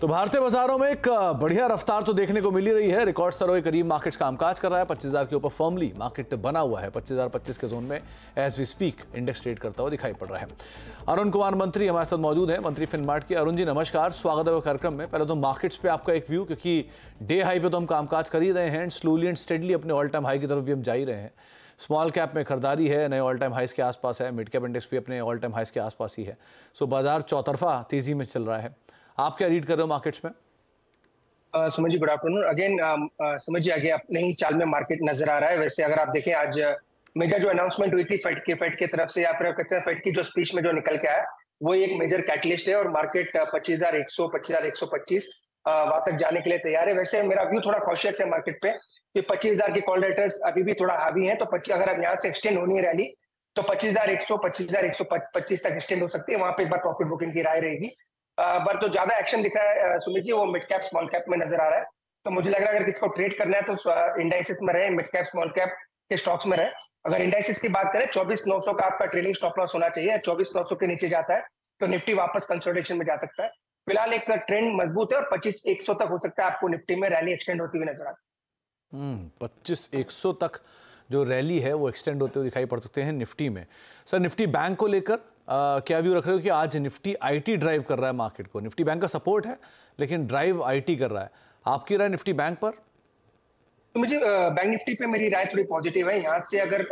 तो भारतीय बाजारों में एक बढ़िया रफ्तार तो देखने को मिली रही है रिकॉर्ड स्तरों के करीब मार्केट्स कामकाज कर रहा है पच्चीस हजार के ऊपर फर्मली मार्केट बना हुआ है पच्चीस हजार पच्चीस के जोन में as we speak index trade करता हुआ दिखाई पड़ रहा है अरुण कुमार मंत्री हमारे साथ मौजूद है मंत्री फिनमार्ट के अरुण जी नमस्कार स्वागत है कार्यक्रम में पहले तो मार्केट्स पे आपका एक व्यू क्योंकि डे हाई पे तो हम कामकाज कर ही रहे हैं एंड स्लोली एंड स्टेडली अपने ऑल टाइम हाई की तरफ भी हम जा ही रहे हैं स्मॉल कैप में खरीदारी है नए ऑल टाइम हाइस के आसपास है मिड कैप इंडेक्स भी अपने ऑल टाइम हाइस के आसपास ही है सो बाजार चौतरफा तेजी में चल रहा है आप क्या रीड कर रहे हो मार्केट्स में Suman ji good afternoon again Suman ji आगे अपने ही चाल में मार्केट नजर आ रहा है वैसे अगर आप देखें आज मेजर जो अनाउंसमेंट हुई थी फेड के फेड की तरफ से या फिर फेड की जो स्पीच में जो निकल के आया वो एक मेजर कैटलिस्ट है और मार्केट पच्चीस हजार एक सौ पच्चीस हजार एक सौ पच्चीस वहां तक जाने के लिए तैयार है वैसे मेरा व्यू थोड़ा कॉशियस है मार्केट पे कि पच्चीस हजार के कॉल रेटर्स अभी भी थोड़ा हावी है तो पच्चीस अगर अब यहाँ से एक्सटेंड होनी है रैली तो पच्चीस हजार एक सौ पच्चीस हजार एक सौ पच्चीस तक एक्सटेंड हो सकती है वहां पे एक बार प्रॉफिट बुकिंग की राय रहेगी पर तो ज्यादा एक्शन दिख रहा है सुमित जी वो मिड कैप स्मॉल कैप में नजर आ रहा है तो मुझे लग रहा है अगर किसको ट्रेड करना है तो इंडेक्सेस में रहे मिड कैप स्मॉल कैप के स्टॉक्स में रहे अगर इंडेक्सेस की बात करें चौबीस नौ सौ का आपका ट्रेडिंग स्टॉप लॉस होना चाहिए चौबीस नौ सौ के नीचे जाता है तो निफ्टी वापस कंसोल्टेशन में जा सकता है फिलहाल एक ट्रेंड मजबूत है और पच्चीस एक सौ तक हो सकता है आपको निफ्टी में रैली एक्सटेंड होती हुई नजर आती है हम्म, पच्चीस एक सौ तक जो रैली है वो एक्सटेंड होते हुए दिखाई पड़ सकते हैं निफ्टी में सर निफ्टी बैंक को लेकर क्या व्यू रख रहे हो कि आज निफ्टी आईटी ड्राइव कर रहा है मार्केट को निफ्टी बैंक का सपोर्ट है लेकिन ड्राइव आईटी कर रहा है आपकी राय निफ्टी बैंक पर तो मुझे बैंक निफ्टी पे मेरी राय थोड़ी पॉजिटिव है यहाँ से अगर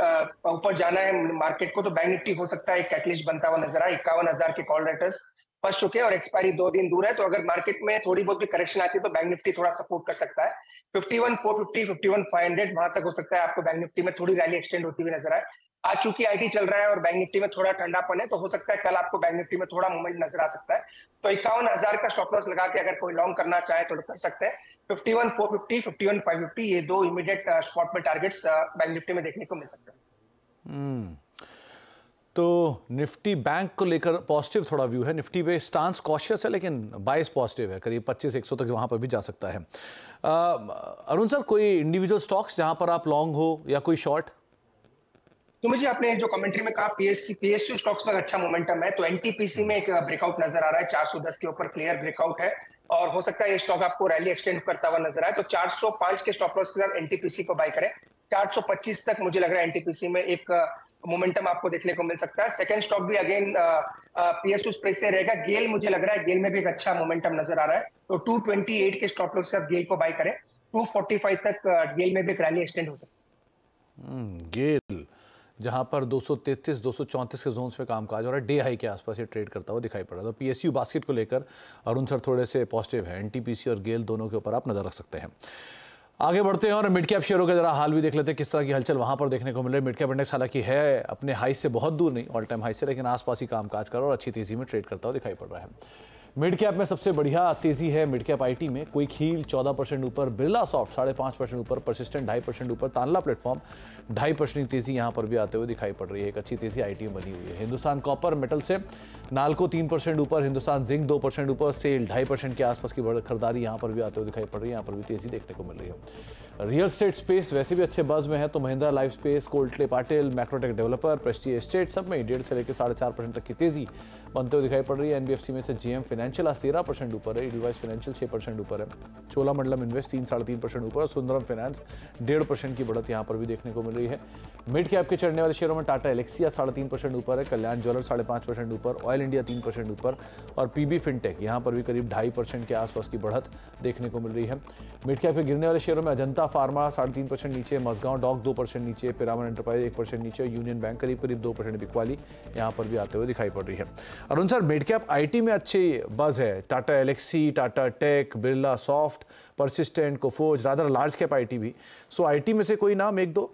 ऊपर जाना है मार्केट को तो बैंक निफ्टी हो सकता है एक कैटलिस्ट बनता हुआ नजर आए इक्यावन हजार के कॉल रेटर्स फंस चुके और एक्सपायरी दो दिन दूर है तो अगर मार्केट में थोड़ी बहुत भी करेक्शन आती है तो बैंक निफ्टी थोड़ा सपोर्ट कर सकता है fifty one four fifty fifty one five hundred वहां तक हो सकता है आपको बैंक निफ्टी में थोड़ी रैली एक्सटेंड होती हुई नजर आए आज चूंकि आईटी चल रहा है और बैंक निफ्टी में थोड़ा ठंडापन है तो हो सकता है कल आपको बैंक निफ्टी में थोड़ा मूवमेंट नजर आ सकता है तो इक्यावन हजार का स्टॉप लॉस लगा के अगर कोई लॉन्ग करना चाहे तो कर सकते हैं fifty one four fifty fifty one five fifty ये दो इमीडिएट स्पॉट uh, में टारगेट्स बैंक निफ्टी में देखने को मिल सकते हैं हम्म। तो निफ्टी बैंक को लेकर पॉजिटिव थोड़ा व्यू है निफ्टी पे स्टांस कॉशियस है लेकिन बाइस पॉजिटिव है करीब 25 100 तक वहाँ पर भी जा सकता है अरुण सर कोई इंडिविजुअल स्टॉक्स जहाँ पर आप लॉन्ग हो या कोई शॉर्ट तो मुझे आपने जो कमेंट्री में कहा पीएससी पीएसयू स्टॉक्स पर अच्छा मोमेंटम है तो एनटीपीसी में एक ब्रेकआउट uh, नजर आ रहा है 410 के ऊपर क्लियर ब्रेकआउट है और हो सकता है ये स्टॉक आपको रैली एक्सटेंड करता हुआ नजर आए तो 405 के स्टॉप लॉस के साथ एनटीपीसी को बाय करें 425 तक मुझे लग रहा है एनटीपीसी में एक मोमेंटम uh, आपको देखने को मिल सकता है सेकंड स्टॉक भी अगेन पीएस टू से रहेगा गेल मुझे लग रहा है गेल में भी एक अच्छा मोमेंटम नजर आ रहा है तो टू के स्टॉप लॉस के साथ गेल को बाय करें टू तक गेल uh, में भी एक रैली एक्सटेंड हो सकती है गेल hmm, जहाँ पर 233, 234 के जोन्स में कामकाज हो रहा है डे हाई के आसपास ये ट्रेड करता हुआ दिखाई पड़ रहा है तो पीएसयू बास्केट को लेकर अरुण सर थोड़े से पॉजिटिव है एनटीपीसी और गेल दोनों के ऊपर आप नज़र रख सकते हैं आगे बढ़ते हैं और मिड कैप शेयरों का जरा हाल भी देख लेते हैं किस तरह की हलचल वहां पर देखने को मिल रही है मिड कैप इंडेक्स हालांकि है अपने हाई से बहुत दूर नहीं ऑल टाइम हाई से लेकिन आसपास ही कामकाज कर और अच्छी तेजी में ट्रेड करता हुआ दिखाई पड़ रहा है मिड कैप में सबसे बढ़िया तेजी है मिड कैप आईटी में कोई खील 14 परसेंट ऊपर बिरला सॉफ्ट साढ़े पांच परसेंट ऊपर परसिस्टेंट ढाई परसेंट ऊपर तानला प्लेटफॉर्म ढाई परसेंट तेजी यहाँ पर भी आते हुए दिखाई पड़ रही है एक अच्छी तेजी आईटी में बनी हुई है हिंदुस्तान कॉपर मेटल से नालको तीन परसेंट ऊपर हिंदुस्तान जिंक दो परसेंट ऊपर सेल ढाई परसेंट के आसपास की खरीदारी यहाँ पर भी आते हुए दिखाई पड़ रही है यहाँ पर भी तेजी देखने को मिल रही है रियल स्टेट स्पेस वैसे भी अच्छे बज में है तो Mahindra Lifespace Kolte Patil Macrotech developer Prestige estate सब में डेढ़ से लेकर साढ़े चार परसेंट तक की तेजी बनते हुए दिखाई पड़ रही है एनबीएफसी में से जीएम फाइनेंशियल आज तेरह परसेंट ऊपर है इडलवाइस फाइनेंशियल छह परसेंट ऊपर है चोला मंडलम इन्वेस्ट तीन साढ़े तीन परसेंट ऊपर और सुंदरम फाइनेंस डेढ़ परसेंट की बढ़त यहाँ पर भी देखने को मिल रही है मिड कैप के चढ़ने वाले शेयरों में टाटा एलेक्सिया साढ़े तीन परसेंट ऊपर है कल्याण ज्वेलर साढ़े पांच परसेंट ऊपर ऑयल इंडिया तीन परसेंट ऊपर और पीबी फिनटेक यहाँ पर भी करीब ढाई परसेंट के आसपास की बढ़त देखने को मिल रही है मिड कैप के गिरने वाले शेयरों में अजंता फार्मा साढ़े तीन परसेंट नीचे मजगांव डॉक दो परसेंट नीचे पिरामन एंटरप्राइज एक परसेंट नीचे यूनियन बैंक करीब करीब दो परसेंट बिकवाली यहाँ पर भी आते हुए दिखाई पड़ रही है Arun sir mid cap IT में अच्छे बज है Tata Elxsi Tata tech Birlasoft Persistent Coforge rather large cap IT भी सो आई में से कोई नाम एक दो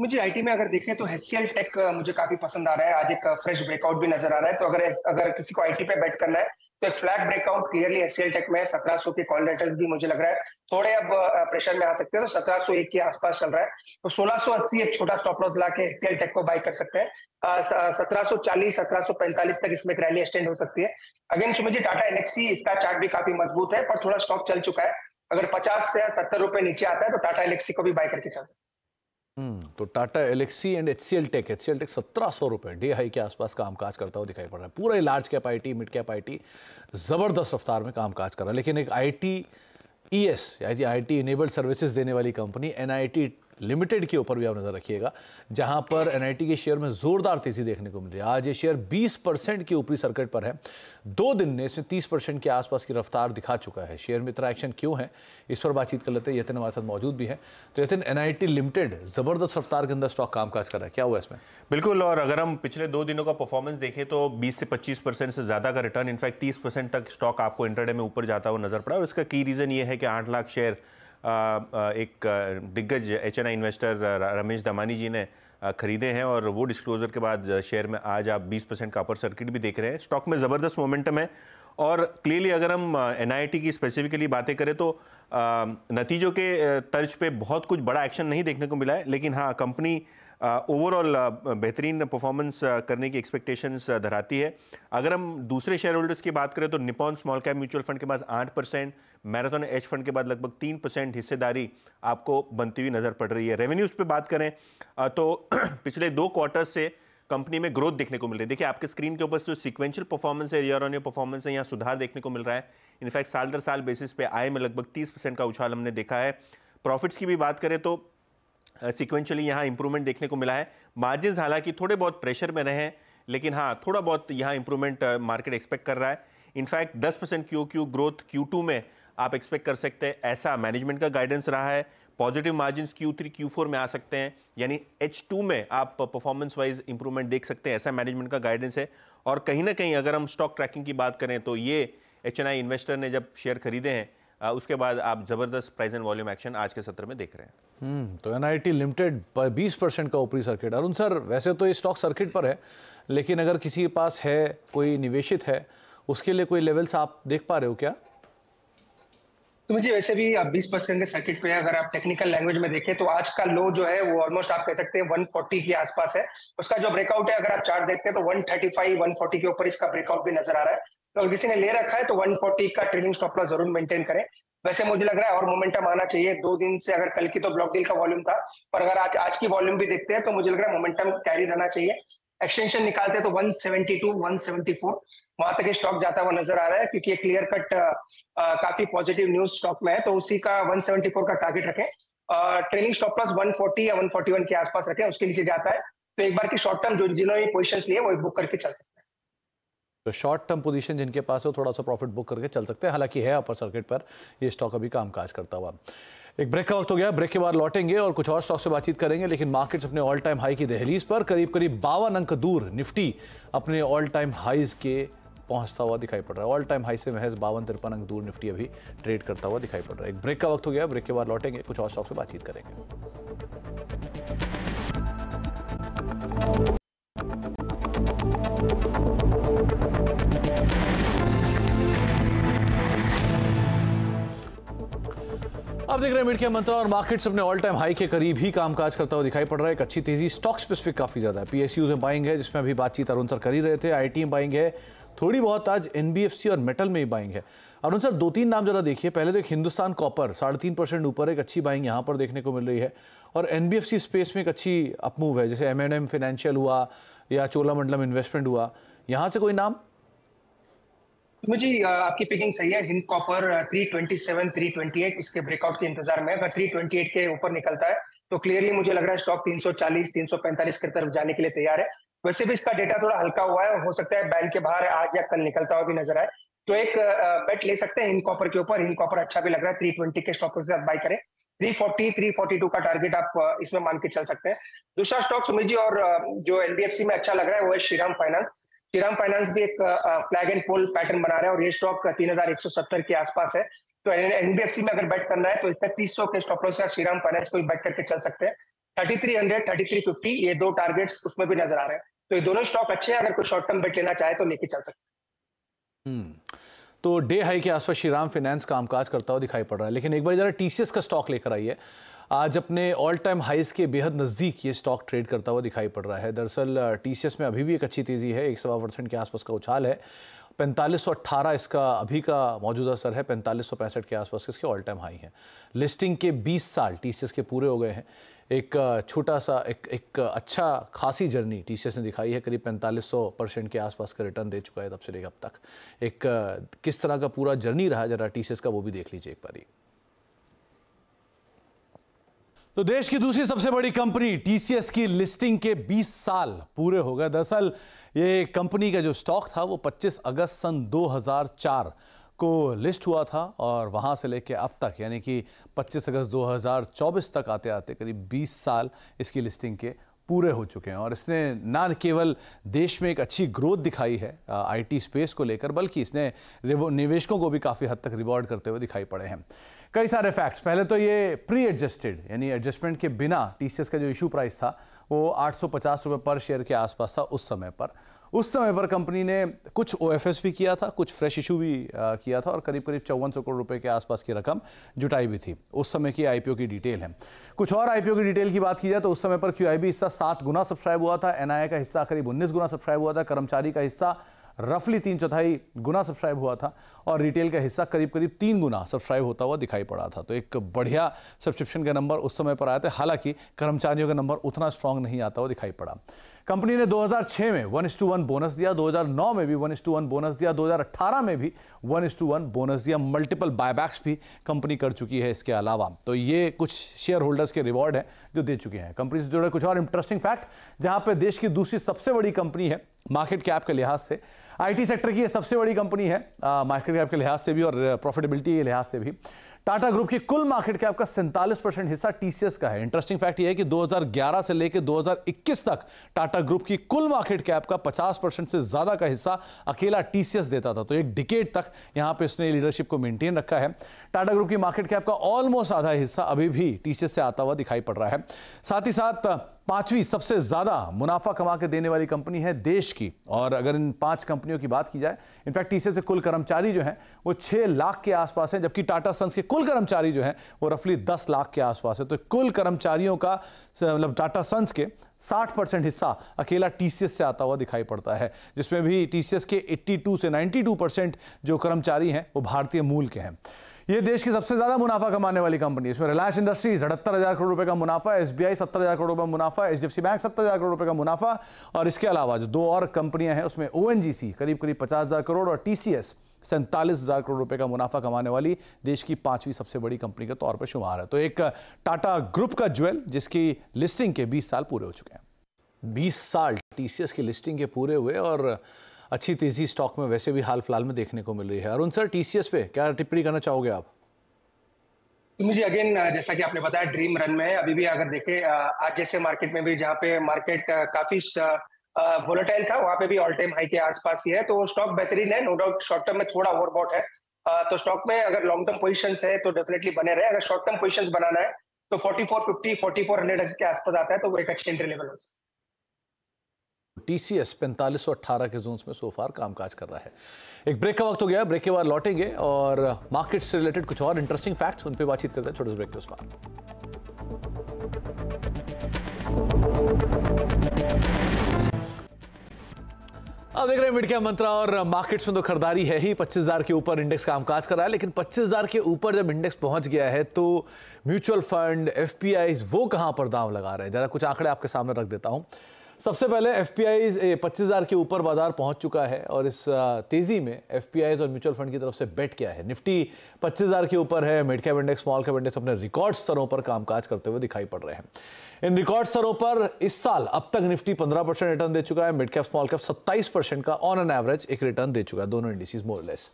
मुझे आईटी में अगर देखें तो हेसियल टेक मुझे काफी पसंद आ रहा है आज एक फ्रेश ब्रेकआउट भी नजर आ रहा है तो अगर अगर किसी को आईटी पे बेट करना है तो flat breakout clearly HCL tech में सत्रह सौ के कॉल रेटर्स भी मुझे लग रहा है थोड़े अब प्रेशर में आ सकते हैं तो सत्रह सौ एक के आसपास चल रहा है तो सोलह सौ अस्सी एक छोटा स्टॉप लॉस ला के एससीएल टेक को बाय कर सकते हैं सत्रह सौ चालीस सत्रह सौ पैंतालीस तक इसमें रैली एक्सटेंड हो सकती है अगेन समझिए टाटा एनएक्सी इसका चार्ट भी काफी मजबूत है पर थोड़ा स्टॉक चल चुका है अगर पचास से सत्तर रुपए नीचे आता है तो टाटा एनएक्सी को भी बाय करके चल सकते हैं हम्म। तो Tata Elxsi and H C L tech H C L tech सत्रह सौ रुपए डी हाई के आसपास कामकाज करता हुआ दिखाई पड़ रहा है पूरा large cap I T mid cap I T ज़बरदस्त रफ्तार में कामकाज कर रहा है लेकिन एक I T E S I T enabled services देने वाली company N I T limited के ऊपर भी आप नज़र रखिएगा जहां पर एनआईटी के शेयर में जोरदार तेजी देखने को मिली आज ये शेयर 20 परसेंट के ऊपरी सर्किट पर है दो दिन में इसमें 30 परसेंट के आसपास की रफ्तार दिखा चुका है शेयर में इतना एक्शन क्यों है इस पर बातचीत कर लेते हैं यतिन हमारे साथ मौजूद भी है तो यतिन एन लिमिटेड ज़बरदस्त रफ्तार के अंदर स्टॉक कामकाज कर रहा है क्या हुआ इसमें बिल्कुल और अगर हम पिछले दो दिनों का परफॉर्मेंस देखें तो बीस से पच्चीस से ज़्यादा का रिटर्न इनफैक्ट तीस तक स्टॉक आपको इंटरडे में ऊपर जाता हुआ नज़र पड़ा और इसका की रीज़न ये है कि आठ लाख शेयर एक दिग्गज एच इन्वेस्टर रमेश दमानी जी ने खरीदे हैं और वो डिस्क्लोजर के बाद शेयर में आज आप 20 परसेंट का अपर सर्किट भी देख रहे हैं स्टॉक में ज़बरदस्त मोमेंटम है और क्लियरली अगर हम एन की स्पेसिफिकली बातें करें तो नतीजों के तर्ज पे बहुत कुछ बड़ा एक्शन नहीं देखने को मिला है लेकिन हाँ कंपनी ओवरऑल बेहतरीन परफॉर्मेंस करने की एक्सपेक्टेशंस धराती है अगर हम दूसरे शेयर होल्डर्स की बात करें तो Nippon small cap mutual fund के पास आठ परसेंट मैराथन एच फंड के बाद लगभग तीन परसेंट हिस्सेदारी आपको बनती हुई नज़र पड़ रही है रेवेन्यूज़ पे बात करें तो पिछले दो क्वार्टर से कंपनी में ग्रोथ देखने को मिल रही है देखिए आपके स्क्रीन के ऊपर जो सिक्वेंशियल परफॉर्मेंस है ईयर ऑन ईयर परफॉर्मेंस है यहाँ सुधार देखने को मिल रहा है इनफैक्ट साल दर साल बेसिस पे आय में लगभग तीस परसेंट का उछाल हमने देखा है प्रॉफिट्स की भी बात करें तो सिक्वेंशली यहाँ इंप्रूवमेंट देखने को मिला है मार्जिन हालांकि थोड़े बहुत प्रेशर में रहे हैं लेकिन हाँ थोड़ा बहुत यहाँ इंप्रूवमेंट मार्केट एक्सपेक्ट कर रहा है in fact 10 percent Q Q growth Q two में आप एक्सपेक्ट कर सकते हैं ऐसा मैनेजमेंट का गाइडेंस रहा है positive margin Q three Q four में आ सकते हैं यानी एच टू में आप परफॉर्मेंस वाइज इंप्रूवमेंट देख सकते हैं ऐसा मैनेजमेंट का गाइडेंस है और कहीं ना कहीं अगर हम स्टॉक ट्रैकिंग की बात करें तो ये एच इन्वेस्टर ने जब शेयर खरीदे हैं उसके बाद आप ज़बरदस्त प्राइस एंड वॉल्यूम एक्शन आज के सत्र में देख रहे हैं हम्म, तो एन लिमिटेड बीस परसेंट का ऊपरी सर्किट अरुण सर वैसे तो ये स्टॉक सर्किट पर है लेकिन अगर किसी के पास है कोई निवेशित है उसके लिए कोई लेवल्स आप देख पा रहे हो क्या तो मुझे वैसे भी आप बीस परसेंट के सर्किट पे अगर आप टेक्निकल लैंग्वेज में देखें तो आज का लो जो है वो ऑलमोस्ट आप कह सकते हैं 140 के आसपास है उसका जो ब्रेकआउट है अगर आप चार्ट देखते हैं तो 135 140 के ऊपर इसका ब्रेकआउट भी नजर आ रहा है तो अगर किसी ने ले रखा है तो 140 का ट्रेलिंग स्टॉप लॉस जरूर मेंटेन करें वैसे मुझे लग रहा है और मोमेंटम आना चाहिए दो दिन से अगर कल की तो ब्लॉक डील का वॉल्यूम था पर अगर आज आज की वॉल्यूम भी देखते हैं तो मुझे लग रहा है मोमेंटम कैरी रहना चाहिए एक्सटेंशन निकालते हैं तो 172, 174 वहां तक स्टॉक जाता हुआ नजर आ रहा है क्योंकि ये क्लियर कट काफी पॉजिटिव न्यूज स्टॉक में है तो उसी का 174 का टारगेट रखें ट्रेलिंग स्टॉप लॉस 140 या 141 के आसपास रखें उसके नीचे जाता है तो एक बार की शॉर्ट टर्म जो जिन्होंने पोजिशन लिए वो बुक करके चल सकते हैं तो शॉर्ट टर्म पोजीशन जिनके पास हो थोड़ा सा प्रॉफिट बुक करके चल सकते हैं हालांकि है अपर सर्किट पर ये स्टॉक अभी कामकाज करता हुआ एक ब्रेक का वक्त हो गया ब्रेक के बाद लौटेंगे और कुछ और स्टॉक से बातचीत करेंगे लेकिन मार्केट्स अपने ऑल टाइम हाई की दहलीज पर करीब करीब बावन अंक दूर निफ्टी अपने ऑल टाइम हाईज के पहुंचता हुआ दिखाई पड़ रहा है ऑल टाइम हाई से महज बावन तिरपन अंक दूर निफ्टी अभी ट्रेड करता हुआ दिखाई पड़ रहा है एक ब्रेक का वक्त हो गया ब्रेक के बाद लौटेंगे कुछ और स्टॉक से बातचीत करेंगे देख रहे हैं मीडिया मंत्रा और मार्केट्स अपने ऑल टाइम हाई के करीब ही कामकाज करता हुआ दिखाई पड़ रहा है एक अच्छी तेजी स्टॉक स्पेसिफिक काफी ज्यादा है पीएसयूज में बाइंग है जिसमें अभी बातचीत अरुण सर कर ही रहे थे आईटी में बाइंग है थोड़ी बहुत आज एनबीएफसी और मेटल में ही बाइंग है अरुण सर दो तीन नाम जरा देखिए पहले तो एक हिंदुस्तान कॉपर साढ़े ऊपर एक अच्छी बाइंग यहाँ पर देखने को मिल रही है और एन स्पेस में एक अच्छी अपमूव है जैसे एम फाइनेंशियल हुआ या चोलामंडलम इन्वेस्टमेंट हुआ यहाँ से कोई नाम तो जी आपकी पिकिंग सही है हिंद कॉपर 327, 328 इसके ब्रेकआउट के इंतजार में अगर 328 के ऊपर निकलता है तो क्लियरली मुझे लग रहा है स्टॉक 340, 345 की तरफ जाने के लिए तैयार है वैसे भी इसका डेटा थोड़ा हल्का हुआ है हो सकता है बैंक के बाहर आज या कल निकलता हुआ भी नजर आए तो एक बेट ले सकते हैं हिंद कॉपर के ऊपर हिंद कॉपर अच्छा भी लग रहा है ट्वेंटी के स्टॉक से आप बाय करें 340, 342 का टारगेट आप इसमें मान के चल सकते हैं दूसरा स्टॉक सुमित जी और जो एनबीएफसी में अच्छा लग रहा है वो है श्रीराम फाइनेंस श्रीराम फाइनेंस भी एक फ्लैग एंड पोल पैटर्न बना रहा है और ये स्टॉक तीन हजार एक सौ सत्तर के आसपास है तो एनबीएफसी में अगर बैट करना है तो इसका तीस सौ के स्टॉप लॉस श्रीराम फाइनेंस को बैट करके चल सकते हैं thirty three hundred thirty three fifty ये दो टारगेट्स उसमें भी नजर आ रहे हैं तो ये दोनों स्टॉक अच्छे हैं अगर कोई शॉर्ट टर्म बैट लेना चाहे तो लेके चल सकते हम्म, तो डे हाई के आसपास श्रीराम फाइनेंस कामकाज करता हुआ दिखाई पड़ रहा है लेकिन एक बार जरा टीसीएस का स्टॉक लेकर आई है आज अपने ऑल टाइम हाइस के बेहद नज़दीक ये स्टॉक ट्रेड करता हुआ दिखाई पड़ रहा है दरअसल टीसीएस में अभी भी एक अच्छी तेज़ी है एक सवा परसेंट के आसपास का उछाल है पैंतालीस इसका अभी का मौजूदा सर है पैंतालीस के आसपास इसके ऑल टाइम हाई हैं लिस्टिंग के 20 साल टी के पूरे हो गए हैं एक छोटा सा एक एक अच्छा खासी जर्नी टी ने दिखाई है करीब 4500 परसेंट के आसपास का रिटर्न दे चुका है तब से लेकर अब तक एक किस तरह का पूरा जर्नी रहा जरा टी का वो भी देख लीजिए एक बार ही तो देश की दूसरी सबसे बड़ी कंपनी टीसीएस की लिस्टिंग के 20 साल पूरे हो गए दरअसल ये कंपनी का जो स्टॉक था वो 25 अगस्त सन 2004 को लिस्ट हुआ था और वहाँ से लेके अब तक यानी कि 25 अगस्त 2024 तक आते आते करीब 20 साल इसकी लिस्टिंग के पूरे हो चुके हैं और इसने ना केवल देश में एक अच्छी ग्रोथ दिखाई है आईटी स्पेस को लेकर बल्कि इसने निवेशकों को भी काफ़ी हद तक रिवॉर्ड करते हुए दिखाई पड़े हैं कई सारे फैक्ट्स पहले तो ये प्री एडजस्टेड यानी एडजस्टमेंट के बिना टीसीएस का जो इशू प्राइस था वो आठ रुपए पर शेयर के आसपास था उस समय पर उस समय पर कंपनी ने कुछ ओ भी किया था कुछ फ्रेश इशू भी आ, किया था और करीब करीब चौवन सौ करोड़ रुपए के आसपास की रकम जुटाई भी थी उस समय की आईपीओ की डिटेल है कुछ और आईपीओ की डिटेल की बात की जाए तो उस समय पर क्यू हिस्सा सात गुना सब्सक्राइब हुआ था एनआईए का हिस्सा करीब उन्नीस गुना सब्सक्राइब हुआ था कर्मचारी का हिस्सा रफली तीन चौथाई गुना सब्सक्राइब हुआ था और रिटेल का हिस्सा करीब करीब तीन गुना सब्सक्राइब होता हुआ दिखाई पड़ा था तो एक बढ़िया सब्सक्रिप्शन का नंबर उस समय पर आया था हालांकि कर्मचारियों का नंबर उतना स्ट्रांग नहीं आता हुआ दिखाई पड़ा कंपनी ने 2006 में वन टू वन बोनस दिया 2009 में भी वन टू वन बोनस दिया 2018 में भी वन टू वन बोनस दिया मल्टीपल बायबैक्स भी कंपनी कर चुकी है इसके अलावा तो ये कुछ शेयर होल्डर्स के रिवॉर्ड हैं जो दे चुके हैं कंपनी से जुड़े कुछ और इंटरेस्टिंग फैक्ट जहां पर देश की दूसरी सबसे बड़ी कंपनी है मार्केट कैप के लिहाज से आईटी सेक्टर की ये सबसे बड़ी कंपनी है मार्केट कैप के लिहाज से भी और प्रॉफिटेबिलिटी के लिहाज से भी टाटा ग्रुप की कुल मार्केट कैप का सैंतालीस परसेंट हिस्सा टीसीएस का है इंटरेस्टिंग फैक्ट यह है कि 2011 से लेकर 2021 तक टाटा ग्रुप की कुल मार्केट कैप का 50 परसेंट से ज्यादा का हिस्सा अकेला टीसीएस देता था तो एक डिकेट तक यहां पे इसने लीडरशिप को मेंटेन रखा है टाटा ग्रुप की मार्केट कैप का ऑलमोस्ट आधा हिस्सा अभी भी टीसीएस से आता हुआ दिखाई पड़ रहा है साथ ही साथ पांचवी सबसे ज्यादा मुनाफा कमा के देने वाली कंपनी है देश की और अगर इन पांच कंपनियों की बात की जाए इनफैक्ट टीसे से कुल कर्मचारी जो हैं वो छह लाख के आसपास हैं जबकि टाटा सन्स के कुल कर्मचारी जो हैं वो रफली दस लाख के आसपास है तो कुल कर्मचारियों का मतलब टाटा सन्स के 60 परसेंट हिस्सा अकेला टीसीएस से आता हुआ दिखाई पड़ता है जिसमें भी टीसीएस के 82 से 92 परसेंट जो कर्मचारी हैं वो भारतीय मूल के हैं ये देश की सबसे ज्यादा मुनाफा कमाने वाली कंपनी इसमें रिलायंस इंडस्ट्रीज अठहत्तर हजार करोड़ रुपए का मुनाफा एस बी आई सत्तर हजार करोड़ रुपए मुनाफा H D F C bank सत्तर हजार करोड़ रुपए का मुनाफा और इसके अलावा जो दो और कंपनियां हैं उसमें ओ एन जी सी करीब करीब पचास हजार करोड़ और टी सी एस सैंतालीस हज़ार करोड़ रुपए का मुनाफा कमाने वाली देश की पांचवी सबसे बड़ी कंपनी के तौर पर शुमार है तो एक टाटा ग्रुप का ज्वेल जिसकी लिस्टिंग के 20 साल पूरे हो चुके हैं 20 साल टीसीएस की लिस्टिंग के पूरे हुए और अच्छी तेज़ी स्टॉक में वैसे भी हाल फिलहाल में देखने को मिल रही है अरुण सर टीसीएस पे क्या टिप्पणी करना चाहोगे आप तो मुझे अगेन जैसा कि आपने बताया ड्रीम रन में अभी भी अगर देखें आज जैसे मार्केट में भी जहाँ पे मार्केट काफी वोलेटाइल था वहां पे भी ऑल टाइम हाई के आसपास ही है तो स्टॉक बेहतरीन है नो डाउट शॉर्ट टर्म में थोड़ा ओवरबॉट तो है तो स्टॉक में अगर लॉन्ग टर्म पोजिशन है तो डेफिनेटली बने रहे अगर शॉर्ट टर्म पोजिशन बनाना है तो 4450 4400 के आसपास आता है तो वो एक अच्छी एंट्री लेवल हो सकता है टी सी एस पैंतालीस सौ अट्ठारह के जोन में सोफार कामकाज कर रहा है एक ब्रेक का वक्त हो गया ब्रेक के बाद लौटेंगे और मार्केट से रिलेटेड कुछ और इंटरेस्टिंग फैक्ट उन पर बातचीत करते हैं छोटे से ब्रेक के उस पार अब देख रहे हैं मिड मंत्रा और मार्केट्स में तो खरीदारी है ही 25,000 के ऊपर इंडेक्स कामकाज कर रहा है लेकिन 25,000 के ऊपर जब इंडेक्स पहुंच गया है तो म्यूचुअल फंड एफ वो कहां पर दाम लगा रहे हैं ज़रा कुछ आंकड़े आपके सामने रख देता हूं सबसे पहले एफ पी पच्चीस हज़ार के ऊपर बाजार पहुंच चुका है और इस तेज़ी में एफ और म्यूचुअल फंड की तरफ से बेट क्या है निफ्टी पच्चीस हज़ार के ऊपर है mid cap index small cap index अपने रिकॉर्ड स्तरों पर कामकाज करते हुए दिखाई पड़ रहे हैं इन रिकॉर्ड स्तरों पर इस साल अब तक निफ्टी 15 परसेंट रिटर्न दे चुका है mid cap small cap 27 percent का ऑन एन एवरेज एक रिटर्न दे चुका है दोनों इंडिसीज मोरलेस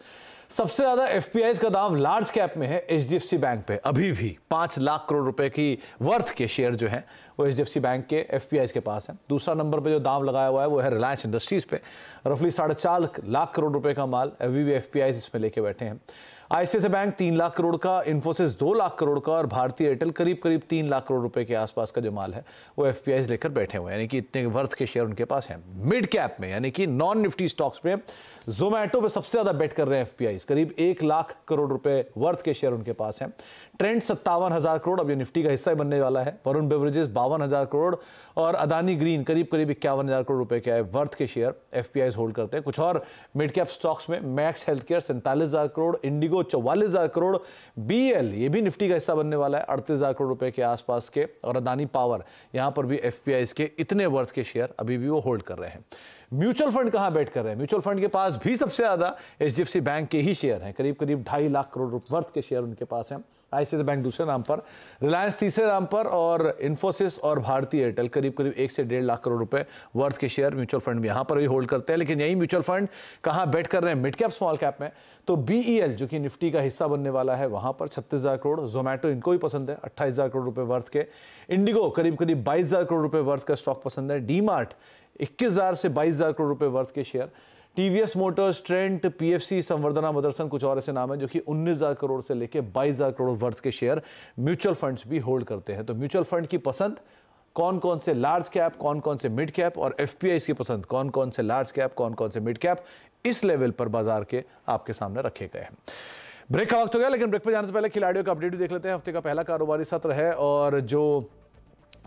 सबसे ज्यादा एफ का दाम लार्ज कैप में है एच बैंक पे अभी भी पांच लाख करोड़ रुपए की वर्थ के शेयर जो है वो एच बैंक के एफ के पास है दूसरा नंबर पे जो दाम लगाया हुआ है वो है रिलायंस इंडस्ट्रीज पे रफली साढ़े चार लाख करोड़ रुपए का माल अभी भी एफ इसमें लेके बैठे हैं आईसीआईसी बैंक तीन लाख करोड़ का इन्फोसिस दो लाख करोड़ का और भारतीय एयरटेल करीब करीब तीन लाख करोड़ रुपए के आसपास का जो माल है वो एफ लेकर बैठे हुए हैं यानी कि इतने वर्थ के शेयर उनके पास हैं मिड कैप में यानी कि नॉन निफ्टी स्टॉक्स में जोमैटो पे सबसे ज्यादा बेट कर रहे हैं एफ करीब एक लाख करोड़ रुपए वर्थ के शेयर उनके पास हैं ट्रेंड सत्तावन हज़ार करोड़ अब ये निफ्टी का हिस्सा बनने वाला है वरुण बेवरेजेस बावन हज़ार करोड़ और अदानी ग्रीन करीब करीब इक्यावन हज़ार करोड़ रुपए के आए वर्थ के शेयर एफ होल्ड करते हैं कुछ और मिड कैप स्टॉक्स में मैक्स हेल्थ केयर सैंतालीस हज़ार करोड़ इंडिगो चौवालीस हज़ार करोड़ बी ये भी निफ्टी का हिस्सा बनने वाला है अड़तीस हज़ार करोड़ रुपये के आसपास के और अदानी पावर यहाँ पर भी एफ के इतने वर्थ के शेयर अभी भी वो होल्ड कर रहे हैं म्यूचुअल फंड कहाँ बैठ कर रहे हैं म्यूचुअल फंड के पास भी सबसे ज़्यादा H D F C bank के ही शेयर हैं करीब करीब ढाई लाख करोड़ रुपए वर्थ के शेयर उनके पास हैं आईसीआई बैंक दूसरे नाम पर रिलायंस तीसरे नाम पर और इन्फोसिस और भारतीय एयरटेल करीब करीब एक से डेढ़ लाख करोड़ रुपए वर्थ के शेयर म्यूचुअल फंड यहाँ पर भी होल्ड करते हैं लेकिन यही म्यूचुअल फंड कहाँ बैठ कर रहे हैं मिड कैप स्मॉल कैप में तो बीईएल जो कि निफ्टी का हिस्सा बनने वाला है वहाँ पर छत्तीस करोड़ जोमेटो इनको भी पसंद है अट्ठाईस करोड़ रुपये वर्थ के इंडिगो करीब करीब बाईस करोड़ रुपये वर्थ का स्टॉक पसंद है डी 21000 से 22000 करोड़ रुपए वर्थ के share TVS motors Trent PFC Samvardhana Motherson कुछ और ऐसे नाम है जो कि 19000 करोड़ से लेकर 22000 करोड़ वर्थ के शेयर म्यूचुअल फंड्स भी होल्ड करते हैं तो म्यूचुअल फंड की पसंद कौन कौन से लार्ज कैप कौन कौन से मिड कैप और एफ की पसंद कौन कौन से लार्ज कैप कौन कौन से मिड कैप इस लेवल पर बाजार के आपके सामने रखे गए हैं ब्रेक का वक्त हो गया लेकिन ब्रेक पर जाने से पहले खिलाड़ियों का अपडेट भी देख लेते हैं हफ्ते का पहला कारोबारी सत्र है और जो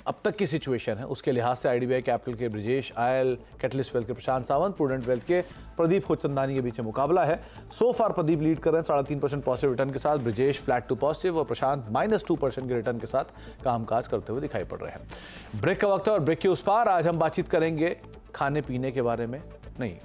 अब तक की सिचुएशन है उसके लिहाज से आईडीबीआई कैपिटल के ब्रिजेश आयल कैटलिस्ट वेल्थ के प्रशांत सावंत प्रूडेंट वेल्थ के प्रदीप होचंदानी के बीच में मुकाबला है सो फार प्रदीप लीड कर रहे हैं साढ़े तीन परसेंट पॉजिटिव रिटर्न के साथ ब्रजेश फ्लैट टू पॉजिटिव और प्रशांत माइनस टू परसेंट के रिटर्न के साथ कामकाज करते हुए दिखाई पड़ रहे हैं ब्रेक का वक्त है और ब्रेक के उस पार आज हम बातचीत करेंगे खाने पीने के बारे में नहीं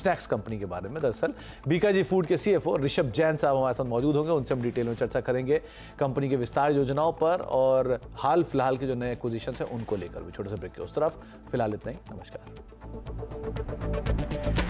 स्नैक्स कंपनी के बारे में दरअसल बीकाजी फूड के सीएफओ ऋषभ जैन साहब हमारे साथ मौजूद होंगे उनसे हम डिटेल में चर्चा करेंगे कंपनी के विस्तार योजनाओं पर और हाल फिलहाल के जो नए एक्विजिशन हैं उनको लेकर भी छोटे से ब्रेक के उस तरफ फिलहाल इतना ही नमस्कार